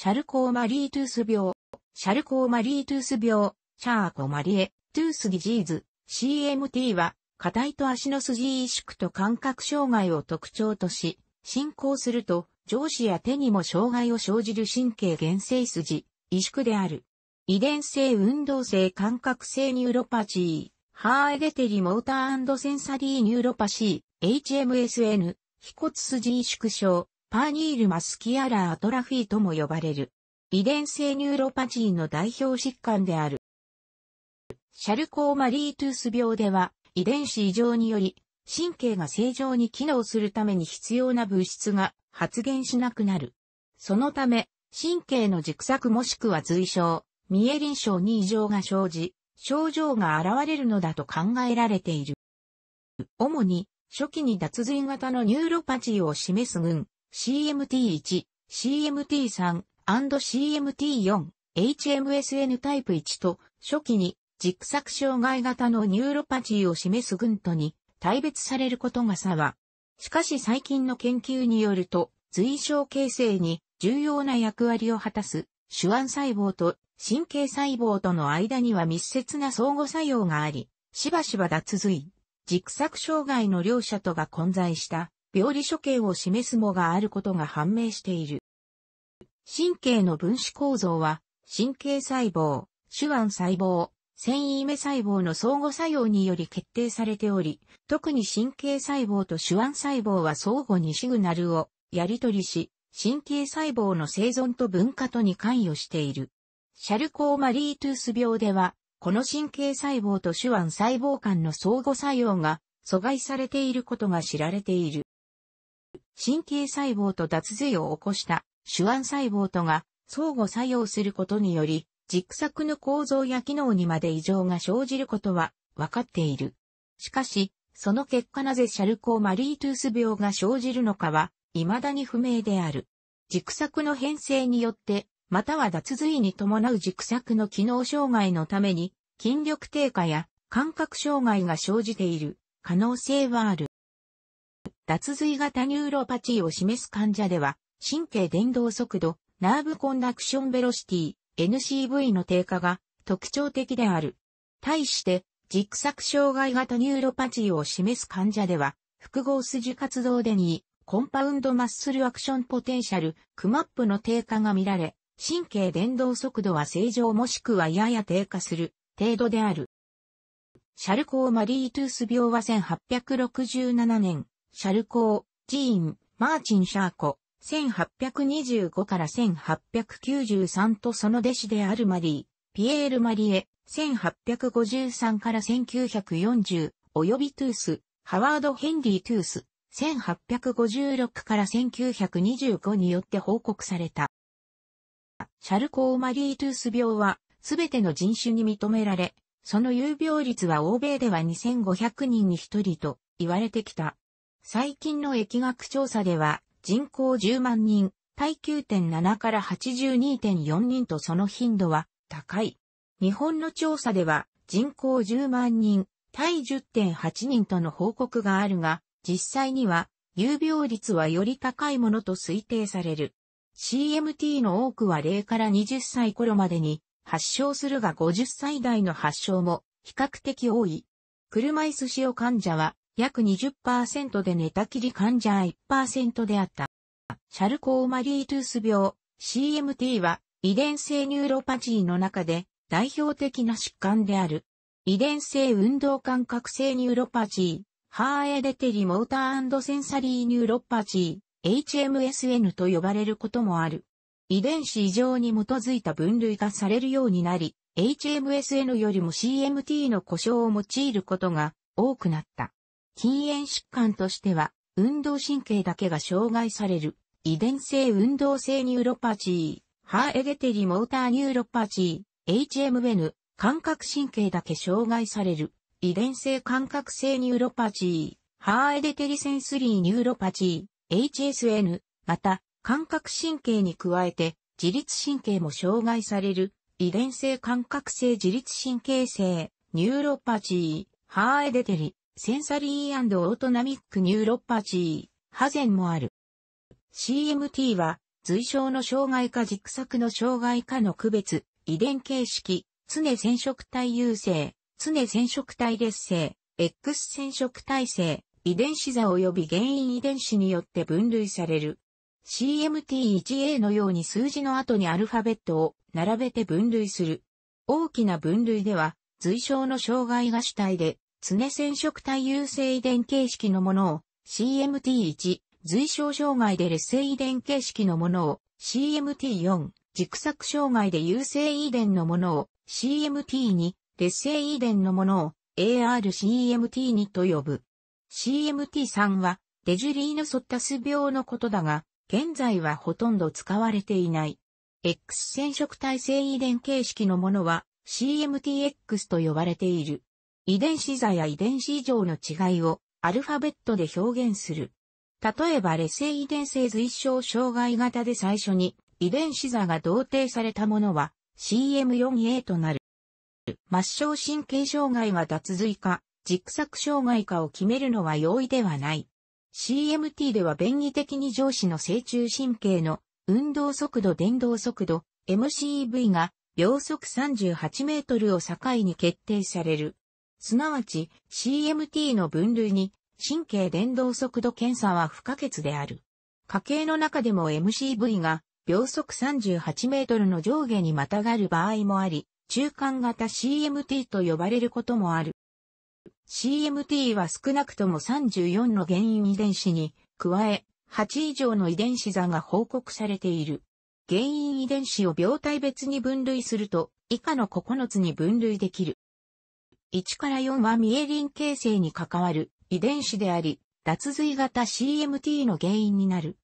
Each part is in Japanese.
シャルコーマリートゥース病、シャルコーマリートゥース病、シャーコマリエ、トゥースディジーズ、CMT は、硬いと足の筋萎縮と感覚障害を特徴とし、進行すると、上肢や手にも障害を生じる神経原性筋、萎縮である。遺伝性運動性感覚性ニューロパチー、ハーエデテリモーターセンサリーニューロパシー、HMSN、飛骨筋萎縮症、パーニールマスキアラアトラフィーとも呼ばれる。遺伝性ニューロパチーの代表疾患である。シャルコーマリートゥース病では、遺伝子異常により、神経が正常に機能するために必要な物質が発現しなくなる。そのため、神経の軸索もしくは随症、ミエリン症に異常が生じ、症状が現れるのだと考えられている。主に、初期に脱髄型のニューロパチーを示す群、CMT1、CMT3、CMT4、HMSN タイプ1と、初期に、軸索障害型のニューロパチーを示す群とに、対別されることが差は。しかし最近の研究によると、随症形成に重要な役割を果たす、手腕細胞と神経細胞との間には密接な相互作用があり、しばしば脱髄、軸索障害の両者とが混在した病理処刑を示すもがあることが判明している。神経の分子構造は、神経細胞、手腕細胞、繊維目細胞の相互作用により決定されており、特に神経細胞と手腕細胞は相互にシグナルをやり取りし、神経細胞の生存と分化とに関与している。シャルコーマリートゥース病では、この神経細胞と手腕細胞間の相互作用が阻害されていることが知られている。神経細胞と脱税を起こした手腕細胞とが相互作用することにより、軸索の構造や機能にまで異常が生じることは分かっている。しかし、その結果なぜシャルコーマリートゥース病が生じるのかは、未だに不明である。軸索の変性によって、または脱髄に伴う軸索の機能障害のために、筋力低下や感覚障害が生じている可能性はある。脱髄型ニューロパチーを示す患者では、神経伝導速度、ナーブコンダクションベロシティ、NCV の低下が特徴的である。対して、軸索障害型ニューロパチーを示す患者では、複合筋活動でに、コンパウンドマッスルアクションポテンシャル、クマップの低下が見られ、神経伝導速度は正常もしくはやや低下する程度である。シャルコー・マリー・トゥース病は1867年、シャルコー、ジーン、マーチン・シャーコ、1825から1893とその弟子であるマリー、ピエール・マリエ、1853から1940、及びトゥース、ハワード・ヘンリー・トゥース、1856から1925によって報告された。シャルコー・マリー・トゥース病は、すべての人種に認められ、その有病率は欧米では2500人に1人と言われてきた。最近の疫学調査では、人口10万人、対9.7から82.4人とその頻度は高い。日本の調査では、人口10万人、対10.8人との報告があるが、実際には、有病率はより高いものと推定される。CMT の多くは0から20歳頃までに発症するが50歳代の発症も比較的多い。車椅子使用患者は約20%で寝たきり患者1%であった。シャルコーマリートゥース病 CMT は遺伝性ニューロパジーの中で代表的な疾患である。遺伝性運動感覚性ニューロパジー、ハーエデテリモーターセンサリーニューロパジー、HMSN と呼ばれることもある。遺伝子異常に基づいた分類がされるようになり、HMSN よりも CMT の故障を用いることが多くなった。禁煙疾患としては、運動神経だけが障害される、遺伝性運動性ニューロパチー、ハーエデテリモーターニューロパチー、HMN、感覚神経だけ障害される、遺伝性感覚性ニューロパチー、ハーエデテリセンスリーニューロパチー、HSN、また、感覚神経に加えて、自律神経も障害される、遺伝性感覚性自律神経性、ニューロパチー、ハーエデテリ、センサリーオートナミックニューロッパチー、ハゼンもある。CMT は、随症の障害か軸索の障害かの区別、遺伝形式、常染色体優勢、常染色体劣性、X 染色体性、遺伝子座及び原因遺伝子によって分類される。CMT1A のように数字の後にアルファベットを並べて分類する。大きな分類では、随症の障害が主体で、常染色体優性遺伝形式のものを CMT1、随症障害で劣勢遺伝形式のものを CMT4、軸索障害で優性遺伝のものを CMT2、劣勢遺伝のものを ARCMT2 と呼ぶ。CMT3 はデジュリーのソッタス病のことだが、現在はほとんど使われていない。X 染色体性遺伝形式のものは CMTX と呼ばれている。遺伝子座や遺伝子異常の違いをアルファベットで表現する。例えば劣勢遺伝性随症障害型で最初に遺伝子座が同定されたものは CM4A となる。末梢神経障害が脱髄か、軸索障害かを決めるのは容易ではない。CMT では便宜的に上司の正中神経の運動速度伝導速度 MCEV が秒速38メートルを境に決定される。すなわち CMT の分類に神経伝導速度検査は不可欠である。家計の中でも MCV が秒速38メートルの上下にまたがる場合もあり、中間型 CMT と呼ばれることもある。CMT は少なくとも34の原因遺伝子に加え、8以上の遺伝子座が報告されている。原因遺伝子を病態別に分類すると、以下の9つに分類できる。1から4はミエリン形成に関わる遺伝子であり、脱髄型 CMT の原因になる。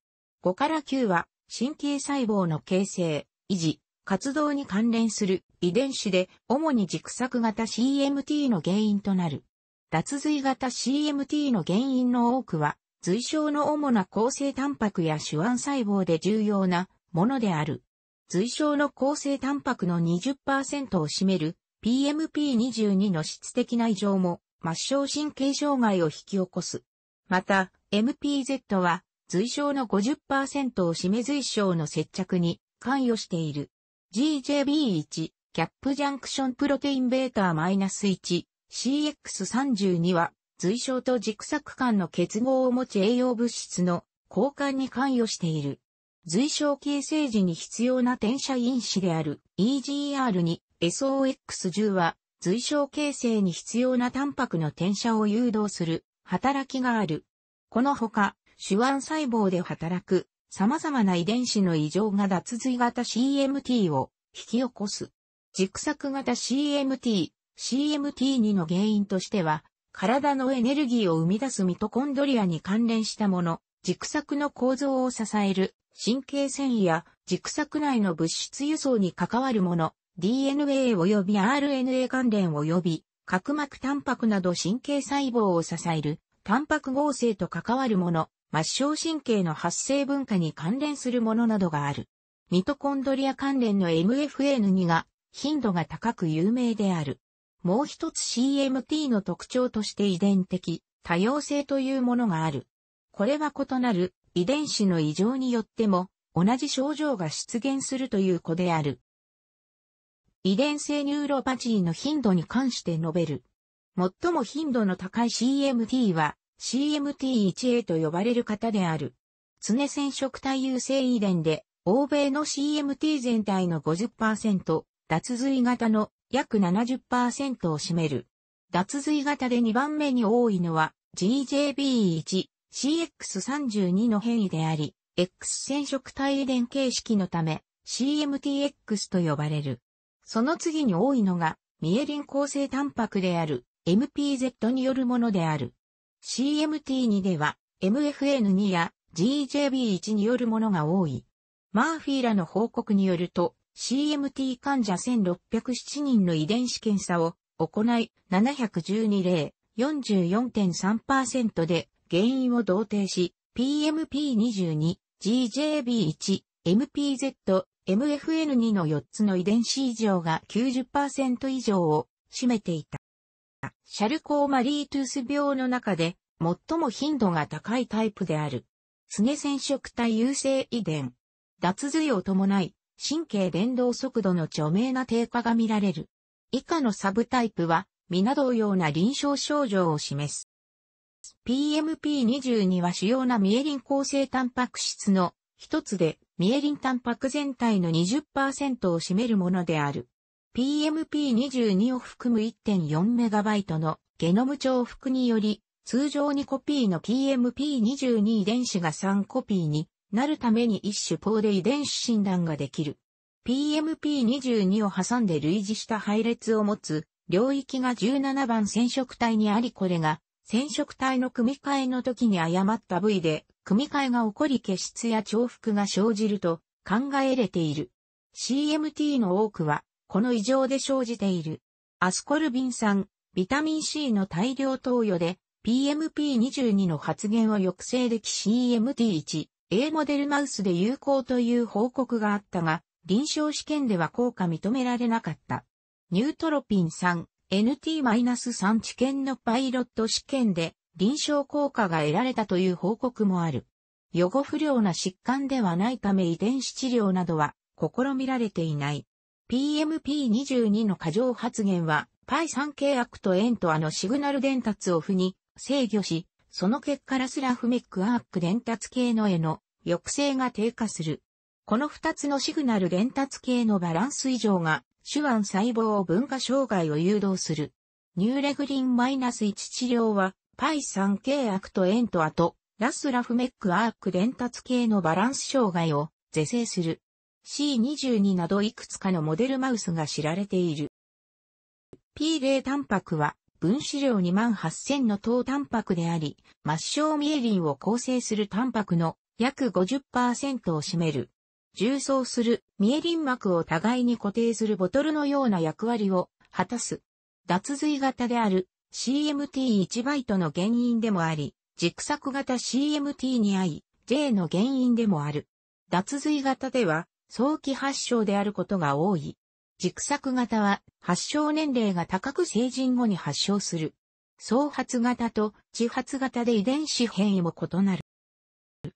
5から9は神経細胞の形成、維持、活動に関連する遺伝子で主に軸索型 CMT の原因となる。脱髄型 CMT の原因の多くは、髄症の主な構成タンパクや手腕細胞で重要なものである。髄症の構成タンパクの20%を占める PMP22 の質的な異常も末梢神経障害を引き起こす。また、MPZ は髄症の50%を占め髄症の接着に関与している。GJB1、キャップジャンクションプロテインベータ β-1、CX32 は髄症と軸索間の結合を持ち栄養物質の交換に関与している。髄症形成時に必要な転写因子である EGR に SOX10 は随晶形成に必要なタンパクの転写を誘導する働きがある。このほか、手腕細胞で働く様々な遺伝子の異常が脱髄型 CMT を引き起こす。軸索型 CMT、CMT2 の原因としては、体のエネルギーを生み出すミトコンドリアに関連したもの、軸索の構造を支える神経繊維や軸索内の物質輸送に関わるもの、DNA 及び RNA 関連及び角膜タンパクなど神経細胞を支えるタンパク合成と関わるもの、末梢神経の発生文化に関連するものなどがある。ミトコンドリア関連の MFN2 が頻度が高く有名である。もう一つ CMT の特徴として遺伝的多様性というものがある。これは異なる遺伝子の異常によっても同じ症状が出現するという子である。遺伝性ニューロパチーの頻度に関して述べる。最も頻度の高い CMT は CMT1A と呼ばれる方である。常染色体優性遺伝で、欧米の CMT 全体の50%、脱髄型の約70%を占める。脱髄型で2番目に多いのは GJB1、CX32 の変異であり、X 染色体遺伝形式のため CMTX と呼ばれる。その次に多いのが、ミエリン構成タンパクである MPZ によるものである。CMT2 では MFN2 や GJB1 によるものが多い。マーフィーらの報告によると、CMT 患者1607人の遺伝子検査を行い、712例、44.3%で原因を同定し、PMP22、GJB1、MPZ、MFN2 の4つの遺伝子異常が90%以上を占めていた。シャルコーマリートゥース病の中で最も頻度が高いタイプである。ネ染色体優性遺伝。脱髄を伴い、神経伝導速度の著名な低下が見られる。以下のサブタイプは、皆同様な臨床症状を示す。PMP22 は主要なミエリン構成タンパク質の一つで、ミエリンタンパク全体の20%を占めるものである。PMP22 を含む1 4イトのゲノム重複により、通常にコピーの PMP22 遺伝子が3コピーになるために一種ポーで遺伝子診断ができる。PMP22 を挟んで類似した配列を持つ領域が17番染色体にありこれが染色体の組み換えの時に誤った部位で、組み換えが起こり結質や重複が生じると考えれている。CMT の多くは、この異常で生じている。アスコルビン酸、ビタミン C の大量投与で、PMP22 の発現を抑制でき CMT1、A モデルマウスで有効という報告があったが、臨床試験では効果認められなかった。ニュートロピン3、NT-3 知見のパイロット試験で臨床効果が得られたという報告もある。予後不良な疾患ではないため遺伝子治療などは試みられていない。PMP22 の過剰発現は、パイ酸系アクとエントアのシグナル伝達を負に制御し、その結果ラスラフメックアーク伝達系の絵の抑制が低下する。この二つのシグナル伝達系のバランス異常が手腕細胞を文化障害を誘導する。ニューレグリン -1 治療は、パイ酸系クトエントアと、ラスラフメックアーク伝達系のバランス障害を是正する。C22 などいくつかのモデルマウスが知られている。P0 タンパクは、分子量28000の糖タンパクであり、末梢ミエリンを構成するタンパクの約50%を占める。重装するミエリン膜を互いに固定するボトルのような役割を果たす。脱髄型である CMT1 バイトの原因でもあり、軸索型 c m t に合い、j の原因でもある。脱髄型では早期発症であることが多い。軸索型は発症年齢が高く成人後に発症する。創発型と地発型で遺伝子変異も異なる。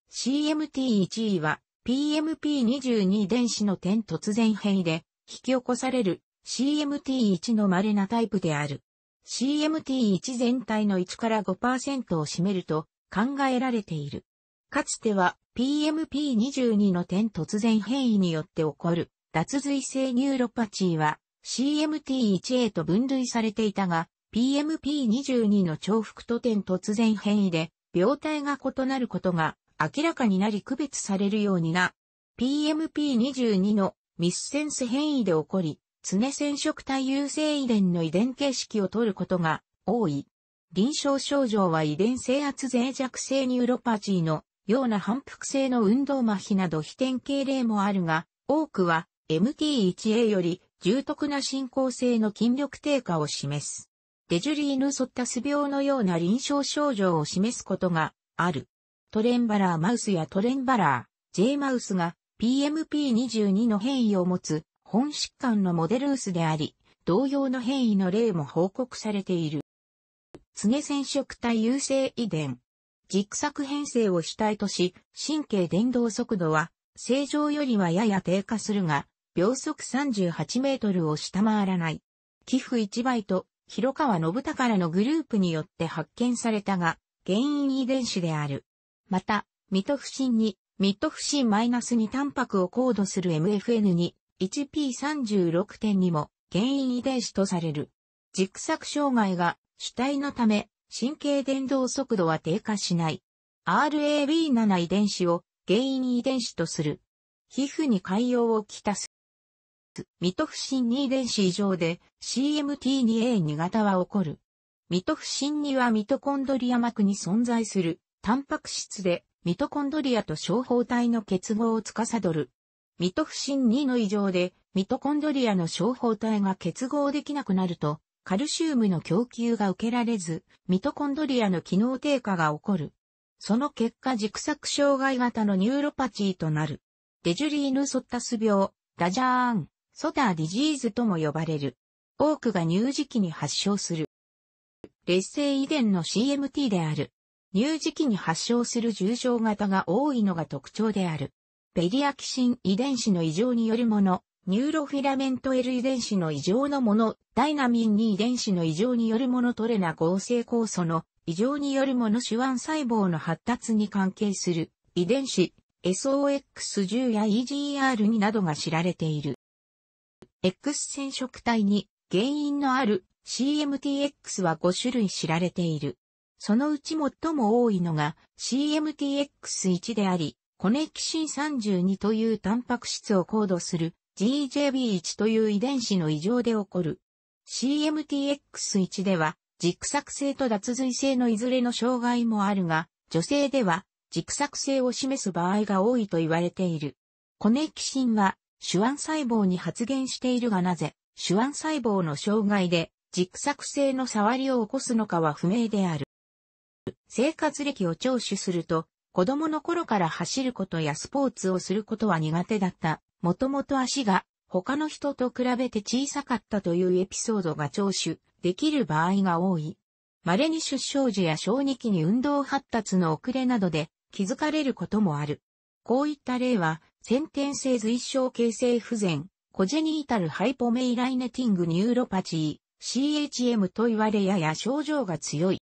c m t 1位は PMP22 電子の点突然変異で引き起こされる CMT1 の稀なタイプである。CMT1 全体の1から5%を占めると考えられている。かつては PMP22 の点突然変異によって起こる脱髄性ニューロパチーは CMT1A と分類されていたが PMP22 の重複と点突然変異で病態が異なることが明らかになり区別されるようにな、PMP22 のミスセンス変異で起こり、常染色体優性遺伝の遺伝形式を取ることが多い。臨床症状は遺伝性圧脆弱性ニューロパジーのような反復性の運動麻痺など非典型例もあるが、多くは MT1A より重篤な進行性の筋力低下を示す。デジュリーヌ・ソッタス病のような臨床症状を示すことがある。トレンバラーマウスやトレンバラー、J マウスが PMP22 の変異を持つ本疾患のモデルウスであり、同様の変異の例も報告されている。常染色体優勢遺伝。軸索編成を主体とし、神経伝導速度は正常よりはやや低下するが、秒速38メートルを下回らない。寄付1倍と広川信らのグループによって発見されたが、原因遺伝子である。また、ミトフシンに、ミトフシン -2 タンパクをコードする MFN に、1P36 点にも原因遺伝子とされる。軸索障害が主体のため、神経伝導速度は低下しない。RAB7 遺伝子を原因遺伝子とする。皮膚に海洋をきたす。ミトフシン2遺伝子以上で CMT2A2 型は起こる。ミトフシン2はミトコンドリア膜に存在するタンパク質でミトコンドリアと小胞体の結合を司る。ミト不振2の異常でミトコンドリアの小胞体が結合できなくなると、カルシウムの供給が受けられず、ミトコンドリアの機能低下が起こる。その結果軸索障害型のニューロパチーとなる。デジュリーヌ・ソッタス病、ダジャーン、ソターディジーズとも呼ばれる。多くが乳児期に発症する。劣勢遺伝の CMT である。乳児期に発症する重症型が多いのが特徴である。ペリアキシン遺伝子の異常によるもの、ニューロフィラメント L 遺伝子の異常のもの、ダイナミン2遺伝子の異常によるものトレナ合成酵素の異常によるもの手腕細胞の発達に関係する遺伝子 SOX10 や EGR2 などが知られている。X 染色体に原因のある CMTX は5種類知られている。そのうち最も多いのが CMTX1 であり、コネキシン32というタンパク質をコードする GJB1 という遺伝子の異常で起こる。CMTX1 では、軸作性と脱髄性のいずれの障害もあるが、女性では軸作性を示す場合が多いと言われている。コネキシンは、手腕細胞に発現しているがなぜ、手腕細胞の障害で軸作性の触りを起こすのかは不明である。生活歴を聴取すると、子供の頃から走ることやスポーツをすることは苦手だった。もともと足が他の人と比べて小さかったというエピソードが聴取できる場合が多い。稀に出生時や小児期に運動発達の遅れなどで気づかれることもある。こういった例は、先天性随症形成不全、コジェニータルハイポメイライネティングニューロパチー、CHM と言われやや症状が強い。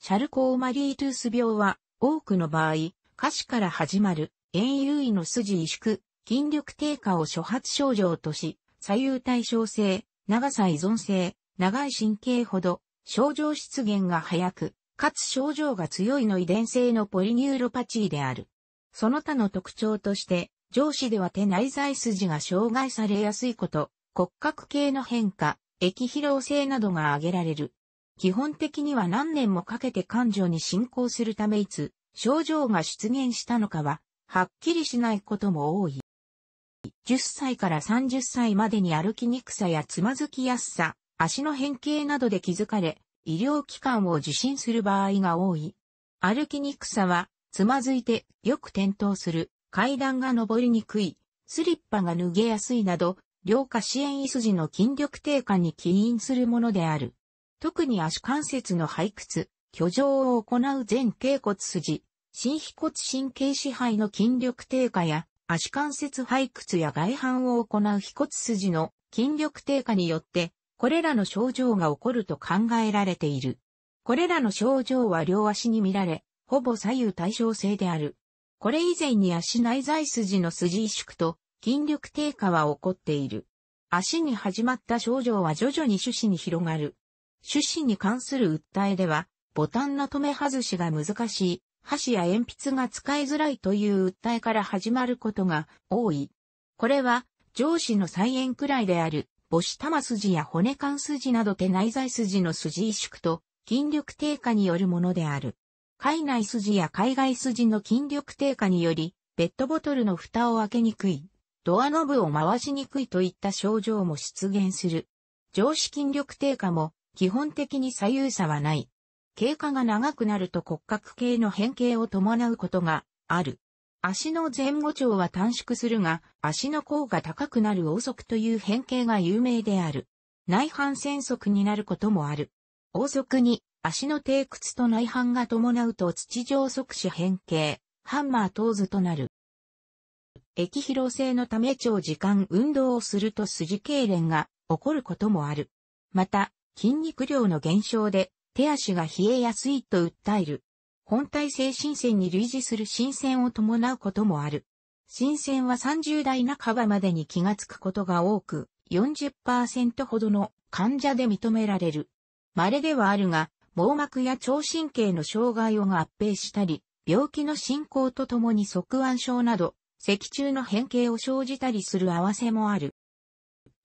シャルコーマリートゥース病は、多くの場合、下肢から始まる、遠優位の筋萎縮、筋力低下を初発症状とし、左右対称性、長さ依存性、長い神経ほど、症状出現が早く、かつ症状が強いの遺伝性のポリニューロパチーである。その他の特徴として、上肢では手内在筋が障害されやすいこと、骨格系の変化、液疲労性などが挙げられる。基本的には何年もかけて感情に進行するためいつ症状が出現したのかは、はっきりしないことも多い。10歳から30歳までに歩きにくさやつまずきやすさ、足の変形などで気づかれ、医療機関を受診する場合が多い。歩きにくさは、つまずいてよく転倒する、階段が登りにくい、スリッパが脱げやすいなど、両下支援位筋の筋力低下に起因するものである。特に足関節の背屈、居上を行う前頸骨筋、新皮骨神経支配の筋力低下や、足関節背屈や外反を行う皮骨筋の筋力低下によって、これらの症状が起こると考えられている。これらの症状は両足に見られ、ほぼ左右対称性である。これ以前に足内在筋の筋萎縮と筋力低下は起こっている。足に始まった症状は徐々に手指に広がる。種子に関する訴えでは、ボタンの留め外しが難しい、箸や鉛筆が使いづらいという訴えから始まることが多い。これは、上司の再演くらいである、母子玉筋や骨間筋など手内在筋の筋萎縮と筋力低下によるものである。海内筋や海外筋の筋力低下により、ペットボトルの蓋を開けにくい、ドアノブを回しにくいといった症状も出現する。上肢筋力低下も基本的に左右差はない。経過が長くなると骨格系の変形を伴うことがある。足の前後長は短縮するが、足の甲が高くなる王足という変形が有名である。内反戦足になることもある。王足に足の低屈と内反が伴うと土上足子変形、ハンマー等図となる。液疲性のため長時間運動をすると筋痙攣が起こることもある。また、筋肉量の減少で手足が冷えやすいと訴える。本体性新鮮に類似する新鮮を伴うこともある。新鮮は30代半ばまでに気がつくことが多く、40%ほどの患者で認められる。稀ではあるが、網膜や聴神経の障害を合併したり、病気の進行とともに側腕症など、脊柱の変形を生じたりする合わせもある。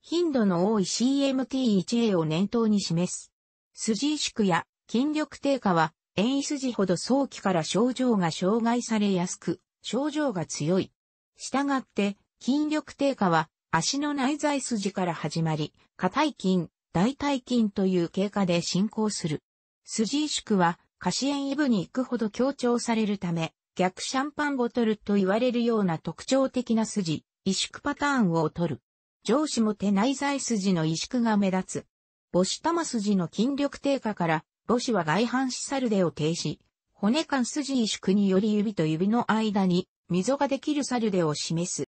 頻度の多い CMT1A を念頭に示す。筋萎縮や筋力低下は、遠位筋ほど早期から症状が障害されやすく、症状が強い。したがって、筋力低下は、足の内在筋から始まり、硬い筋、大腿筋という経過で進行する。筋萎縮は、下肢炎イ部に行くほど強調されるため、逆シャンパンボトルと言われるような特徴的な筋、萎縮パターンを取る。上司も手内在筋の萎縮が目立つ。母子玉筋の筋力低下から、母子は外反視サルデを停止。骨間筋萎縮により指と指の間に溝ができるサルデを示す。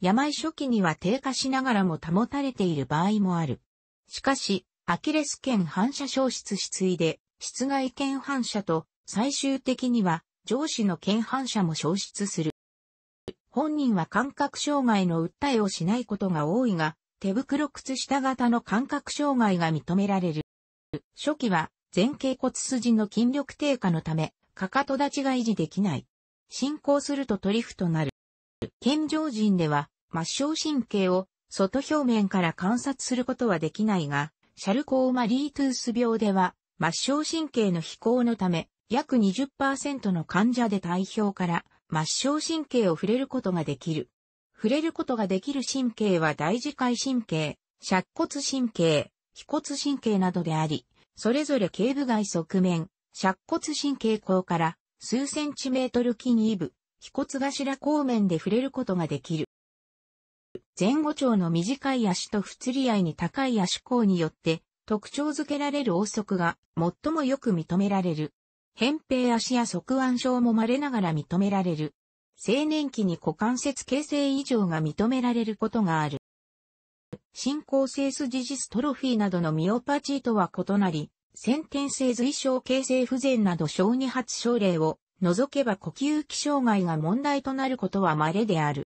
病初期には低下しながらも保たれている場合もある。しかし、アキレス腱反射消失失いで、室外腱反射と最終的には上司の腱反射も消失する。本人は感覚障害の訴えをしないことが多いが、手袋靴下型の感覚障害が認められる。初期は前傾骨筋の筋力低下のため、かかと立ちが維持できない。進行するとトリフとなる。健常人では、末梢神経を外表面から観察することはできないが、シャルコーマリートゥース病では、末梢神経の飛行のため、約20%の患者で体表から末梢神経を触れることができる。触れることができる神経は大耳介神経、尺骨神経、皮骨神経などであり、それぞれ頸部外側面、尺骨神経口から数センチメートル筋異部、皮骨頭後面で触れることができる。前後長の短い足と不釣り合いに高い足甲によって特徴づけられる王則が最もよく認められる。扁平足や側腕症も稀ながら認められる。青年期に股関節形成異常が認められることがある。進行性筋ジストロフィーなどのミオパチーとは異なり、先天性髄症形成不全など小児発症例を除けば呼吸器障害が問題となることは稀である。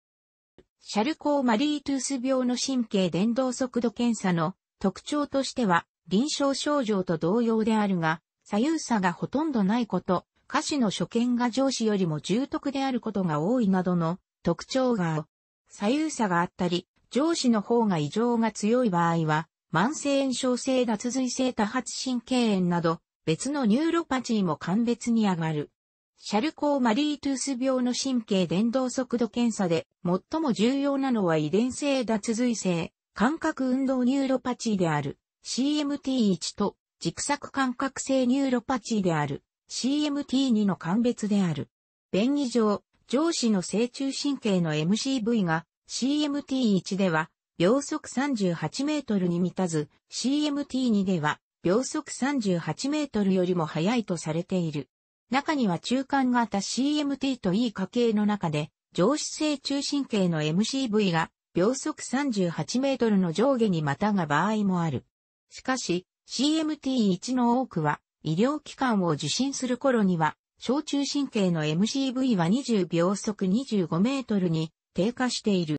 シャルコー・マリートゥース病の神経伝導速度検査の特徴としては臨床症状と同様であるが、左右差がほとんどないこと、歌詞の初見が上司よりも重篤であることが多いなどの特徴が、左右差があったり、上司の方が異常が強い場合は、慢性炎症性脱髄性多発神経炎など、別のニューロパチーも鑑別に上がる。シャルコー・マリートゥース病の神経伝導速度検査で最も重要なのは遺伝性脱髄性、感覚運動ニューロパチーである CMT1 と軸索感覚性ニューロパチーである、CMT2 の鑑別である。便宜上、上肢の正中神経の MCV が CMT1 では秒速38メートルに満たず CMT2 では秒速38メートルよりも速いとされている。中には中間型 CMT と E 家系の中で上肢性中神経の MCV が秒速38メートルの上下にまたが場合もある。しかし、CMT1 の多くは、医療機関を受診する頃には、小中神経の MCV は20秒速25メートルに低下している。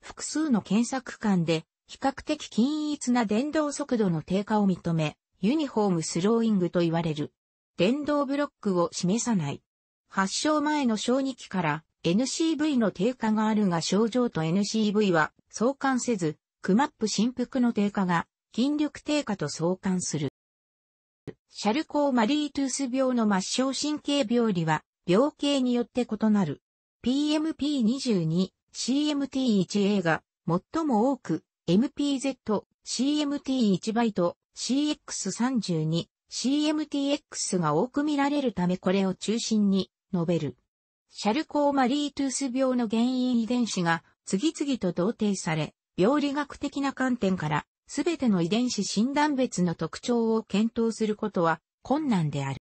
複数の検査区間で、比較的均一な電動速度の低下を認め、ユニフォームスローイングと言われる。電動ブロックを示さない。発症前の小児期から NCV の低下があるが症状と NCV は相関せず、クマップ振幅の低下が筋力低下と相関する。シャルコー・マリートゥース病の末梢神経病理は、病形によって異なる。PMP22、CMT1A が最も多く、MPZ、CMT1 倍と CX32、CMTX が多く見られるためこれを中心に、述べる。シャルコー・マリートゥース病の原因遺伝子が次々と同定され、病理学的な観点からすべての遺伝子診断別の特徴を検討することは困難である。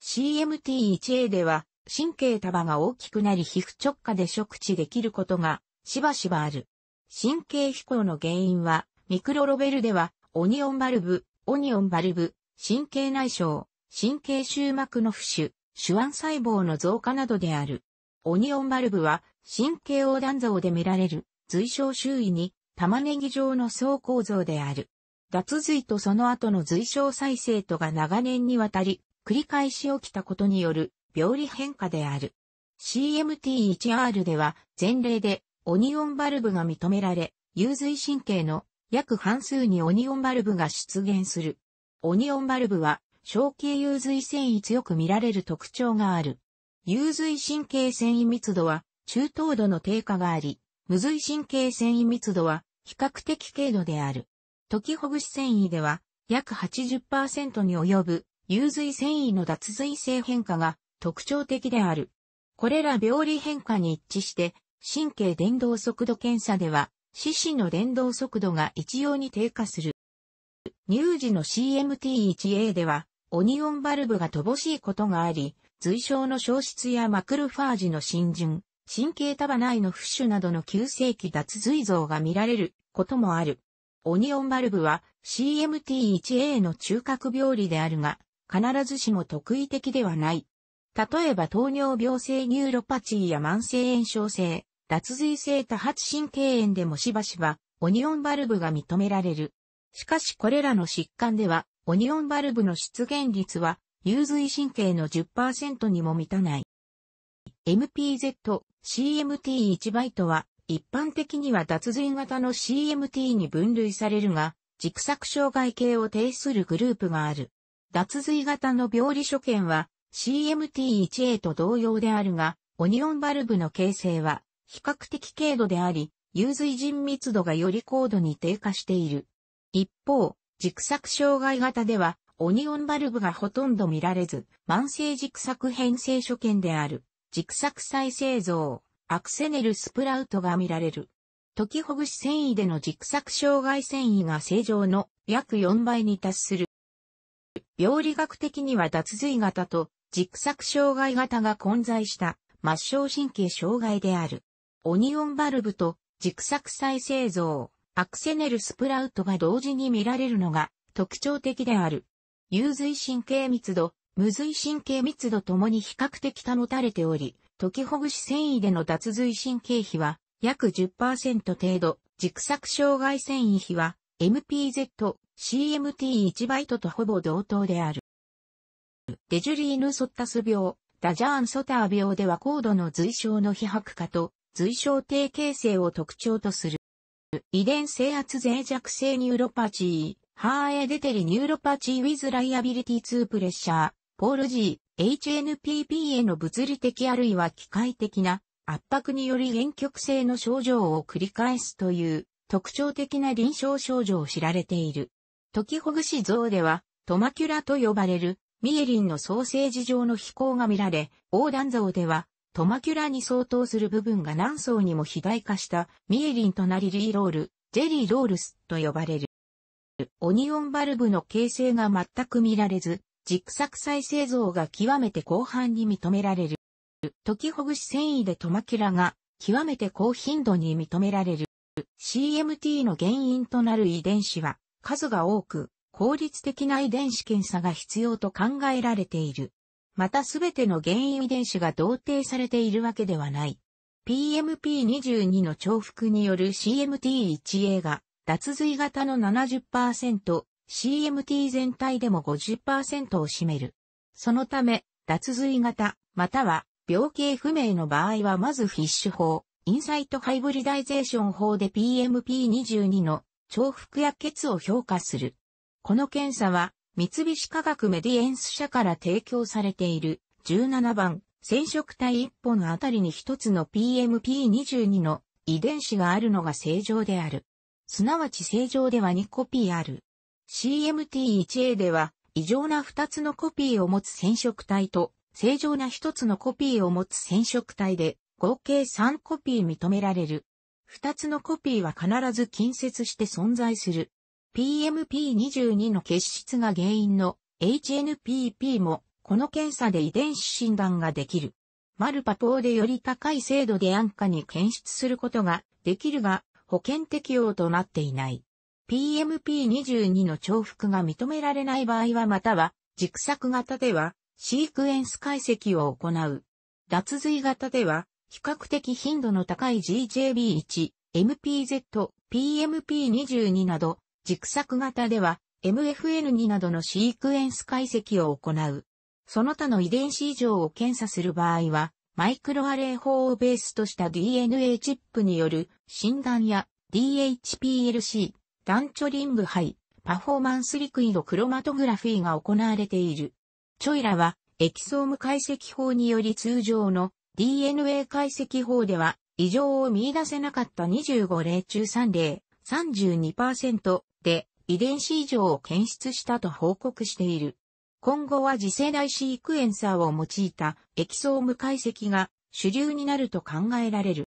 CMT1A では、神経束が大きくなり皮膚直下で触知できることがしばしばある。神経飛行の原因は、ミクロロベルでは、オニオンバルブ、オニオンバルブ、神経内障、神経終膜の浮腫、手腕細胞の増加などである。オニオンバルブは、神経横断像で見られる、髄小周囲に玉ねぎ状の層構造である。脱髄とその後の髄小再生とが長年にわたり繰り返し起きたことによる病理変化である。CMT1R では前例でオニオンバルブが認められ、有髄神経の約半数にオニオンバルブが出現する。オニオンバルブは小径有髄繊維強く見られる特徴がある。有髄神経繊維密度は中等度の低下があり、無髄神経繊維密度は比較的軽度である。解きほぐし繊維では、約80%に及ぶ、有髄繊維の脱髄性変化が特徴的である。これら病理変化に一致して、神経伝導速度検査では、四肢の伝導速度が一様に低下する。乳児の CMT1A では、オニオンバルブが乏しいことがあり、髄症の消失やマクルファージの浸潤、神経束内のフッシュなどの急性期脱髄像が見られることもある。オニオンバルブは CMT1A の中核病理であるが、必ずしも特異的ではない。例えば糖尿病性ニューロパチーや慢性炎症性、脱髄性多発神経炎でもしばしばオニオンバルブが認められる。しかしこれらの疾患では、オニオンバルブの出現率は、有髄神経の10%にも満たない。MPZ、CMT1 バイトは、一般的には脱髄型の CMT に分類されるが、軸索障害系を呈するグループがある。脱髄型の病理所見は CMT1A と同様であるが、オニオンバルブの形成は比較的軽度であり、有髄人密度がより高度に低下している。一方、軸索障害型では、オニオンバルブがほとんど見られず、慢性軸索変性所見である。軸作再製造、アクセネルスプラウトが見られる。解きほぐし繊維での軸作障害繊維が正常の約4倍に達する。病理学的には脱髄型と軸作障害型が混在した末梢神経障害である。オニオンバルブと軸作再製造、アクセネルスプラウトが同時に見られるのが特徴的である。有髄神経密度、無髄神経密度ともに比較的保たれており、解きほぐし繊維での脱髄神経比は約10%程度、軸索障害繊維比は MPZ、CMT1 バイトとほぼ同等である。デジュリーヌ・ソッタス病、ダジャーン・ソター病では高度の髄症の被白化と髄症低形成を特徴とする。遺伝性圧脆弱性ニューロパチー、ハーエデテリニューロパチーウィズライアビリティ2プレッシャー、ポール G、HNPP への物理的あるいは機械的な圧迫により遠極性の症状を繰り返すという特徴的な臨床症状を知られている。時ほぐし像ではトマキュラと呼ばれるミエリンのソーセージ状の飛行が見られ、横断像ではトマキュラに相当する部分が何層にも肥大化したミエリンとなりリーロール、ジェリーロールスと呼ばれる。オニオンバルブの形成が全く見られず、軸作再製造が極めて広範に認められる。時きほぐし繊維でトマキュラが極めて高頻度に認められる。CMT の原因となる遺伝子は数が多く、効率的な遺伝子検査が必要と考えられている。またすべての原因遺伝子が同定されているわけではない。PMP22 の重複による CMT1A が脱髄型の70%、CMT 全体でも50%を占める。そのため、脱髄型、または病形不明の場合はまずフィッシュ法、インサイトハイブリダイゼーション法で PMP22 の重複や血を評価する。この検査は、三菱化学メディエンス社から提供されている17番染色体1本あたりに1つの PMP22 の遺伝子があるのが正常である。すなわち正常では2コピーある。CMT1A では、異常な2つのコピーを持つ染色体と、正常な1つのコピーを持つ染色体で、合計3コピー認められる。2つのコピーは必ず近接して存在する。PMP22 の結質が原因の HNPP も、この検査で遺伝子診断ができる。マルパ等でより高い精度で安価に検出することができるが、保険適用となっていない。PMP22 の重複が認められない場合はまたは、軸索型では、シークエンス解析を行う。脱髄型では、比較的頻度の高い GJB1、MPZ、PMP22 など、軸索型では、MFN2 などのシークエンス解析を行う。その他の遺伝子異常を検査する場合は、マイクロアレイ法をベースとした DNA チップによる診断や DHPLC、ンチョリング杯、パフォーマンスリクイドクロマトグラフィーが行われている。チョイラは、エキソーム解析法により通常の DNA 解析法では、異常を見出せなかった25例中3例、32%で遺伝子異常を検出したと報告している。今後は次世代シークエンサーを用いたエキソーム解析が主流になると考えられる。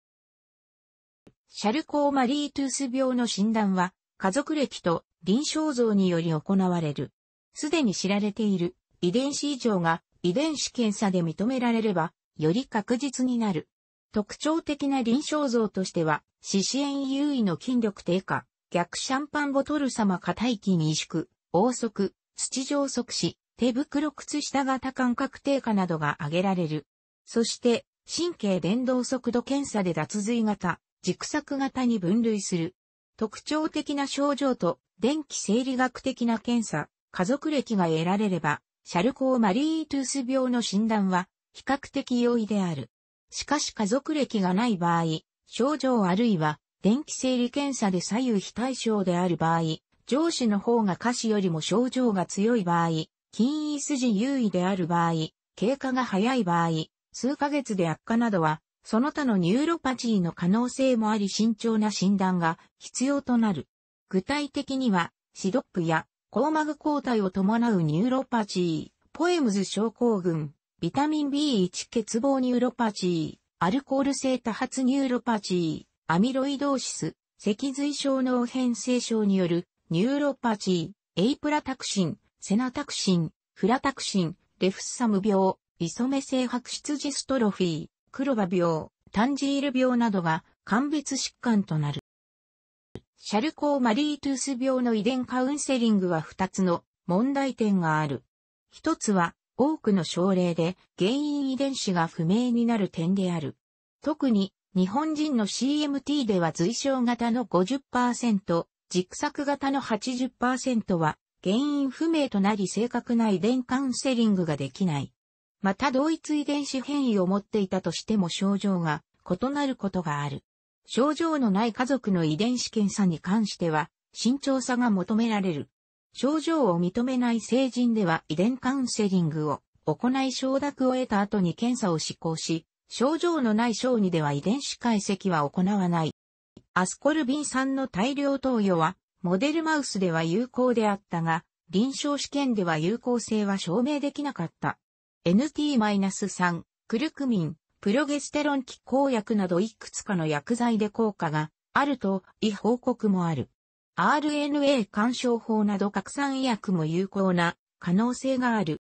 シャルコーマリートゥース病の診断は家族歴と臨床像により行われる。すでに知られている遺伝子異常が遺伝子検査で認められれば、より確実になる。特徴的な臨床像としては、四肢炎優位の筋力低下、逆シャンパンボトル様硬いに萎縮、黄足、土上足死、手袋靴下型感覚低下などが挙げられる。そして、神経伝導速度検査で脱髄型、軸索型に分類する。特徴的な症状と電気生理学的な検査、家族歴が得られれば、シャルコーマリートゥース病の診断は比較的容易である。しかし家族歴がない場合、症状あるいは電気生理検査で左右非対称である場合、上司の方が下肢よりも症状が強い場合、筋胃筋優位である場合、経過が早い場合、数ヶ月で悪化などはその他のニューロパチーの可能性もあり慎重な診断が必要となる。具体的には、シドップや、マグ抗体を伴うニューロパチー、ポエムズ症候群、ビタミン B1 欠乏ニューロパチー、アルコール性多発ニューロパチー、アミロイドーシス、脊髄症脳変性症によるニューロパチー、エイプラタクシン、セナタクシン、フラタクシン、レフッサム病、イソメ性白質ジストロフィー、黒羽病、タンジール病などが鑑別疾患となる。シャルコー・マリートゥース病の遺伝カウンセリングは2つの問題点がある。一つは多くの症例で原因遺伝子が不明になる点である。特に日本人の CMT では随症型の50%、軸索型の80%は原因不明となり正確な遺伝カウンセリングができない。また同一遺伝子変異を持っていたとしても症状が異なることがある。症状のない家族の遺伝子検査に関しては、慎重さが求められる。症状を認めない成人では遺伝カウンセリングを行い承諾を得た後に検査を施行し、症状のない小児では遺伝子解析は行わない。アスコルビン酸の大量投与は、モデルマウスでは有効であったが、臨床試験では有効性は証明できなかった。NT-3、クルクミン、プロゲステロン拮抗薬などいくつかの薬剤で効果があると、い報告もある。RNA 干渉法など拡散医薬も有効な可能性がある。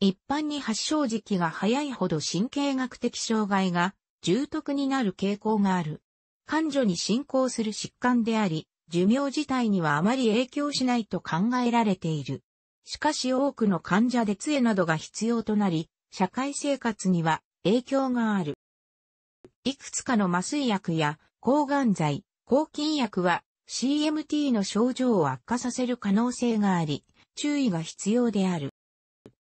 一般に発症時期が早いほど神経学的障害が重篤になる傾向がある。患者に進行する疾患であり、寿命自体にはあまり影響しないと考えられている。しかし多くの患者で杖などが必要となり、社会生活には影響がある。いくつかの麻酔薬や抗がん剤、抗菌薬は CMT の症状を悪化させる可能性があり、注意が必要である。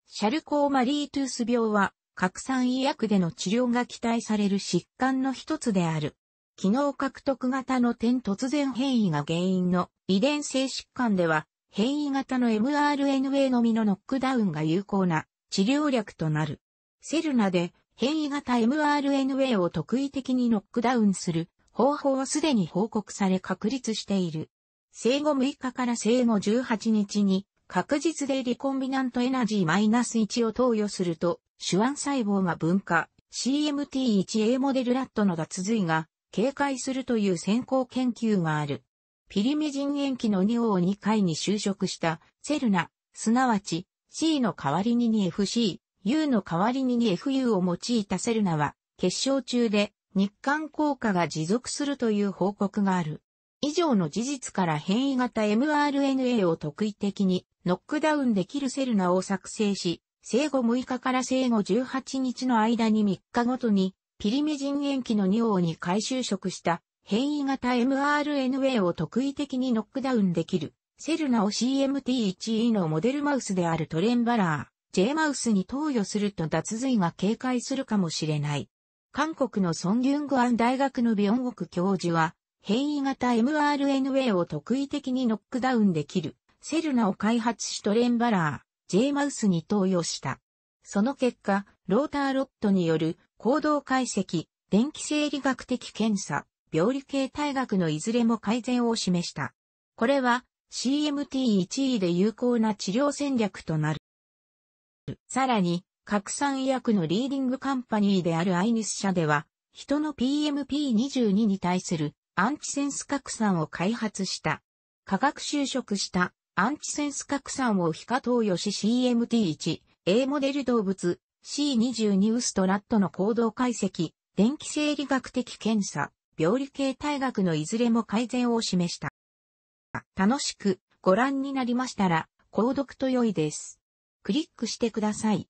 シャルコーマリートゥース病は、拡散医薬での治療が期待される疾患の一つである。機能獲得型の点突然変異が原因の遺伝性疾患では、変異型の mRNA のみのノックダウンが有効な治療略となる。セルナで変異型 mRNA を特異的にノックダウンする方法はすでに報告され確立している。生後6日から生後18日に確実でリコンビナントエナジー -1 を投与すると手腕細胞が分化 CMT1A モデルラットの脱髄が警戒するという先行研究がある。ピリメ人塩基の2王2回に就職したセルナ、すなわち C の代わりに 2FC、U の代わりに 2FU を用いたセルナは決勝中で日韓効果が持続するという報告がある。以上の事実から変異型 mRNA を特異的にノックダウンできるセルナを作成し、生後6日から生後18日の間に3日ごとにピリメ人塩基の2王に回収職した変異型 mRNA を特異的にノックダウンできる、セルナを CMT1E のモデルマウスであるトレンバラー、J マウスに投与すると脱髄が警戒するかもしれない。韓国のソンギュングアン大学のビョンゴク教授は、変異型 mRNA を特異的にノックダウンできる、セルナを開発しトレンバラー、J マウスに投与した。その結果、ローターロットによる行動解析、電気生理学的検査、病理系大学のいずれも改善を示した。これは CMT1 位で有効な治療戦略となる。さらに、拡散医薬のリーディングカンパニーであるアイニス社では、人の PMP22 に対するアンチセンス拡散を開発した。化学就職したアンチセンス拡散を非化投与し CMT1、A モデル動物、C22 ウストラットの行動解析、電気生理学的検査、病理系大学のいずれも改善を示した。楽しくご覧になりましたら、購読と良いです。クリックしてください。